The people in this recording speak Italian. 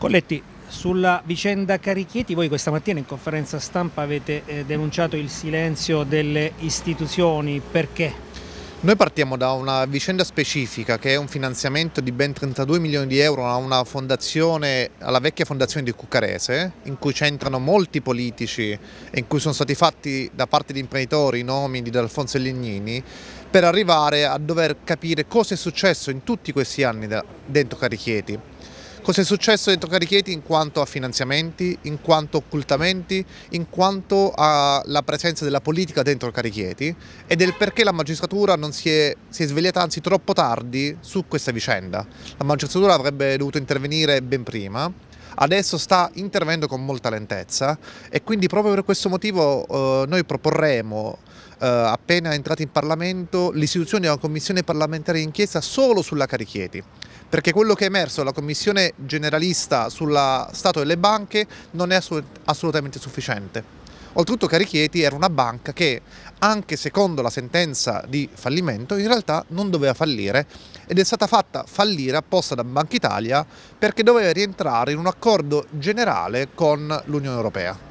Colletti, sulla vicenda Carichieti, voi questa mattina in conferenza stampa avete eh, denunciato il silenzio delle istituzioni, perché? Noi partiamo da una vicenda specifica che è un finanziamento di ben 32 milioni di euro a una fondazione, alla vecchia fondazione di Cuccarese, in cui c'entrano molti politici e in cui sono stati fatti da parte di imprenditori i nomi di D Alfonso Legnini, per arrivare a dover capire cosa è successo in tutti questi anni dentro Carichieti. Cosa è successo dentro Carichieti in quanto a finanziamenti, in quanto a occultamenti, in quanto alla presenza della politica dentro Carichieti e del perché la magistratura non si è, si è svegliata anzi troppo tardi su questa vicenda. La magistratura avrebbe dovuto intervenire ben prima adesso sta intervenendo con molta lentezza e quindi proprio per questo motivo eh, noi proporremo eh, appena entrati in Parlamento l'istituzione di una commissione parlamentare d'inchiesta solo sulla Carichieti perché quello che è emerso dalla commissione generalista sullo stato delle banche non è assolutamente sufficiente. Oltretutto Carichieti era una banca che, anche secondo la sentenza di fallimento, in realtà non doveva fallire ed è stata fatta fallire apposta da Banca Italia perché doveva rientrare in un accordo generale con l'Unione Europea.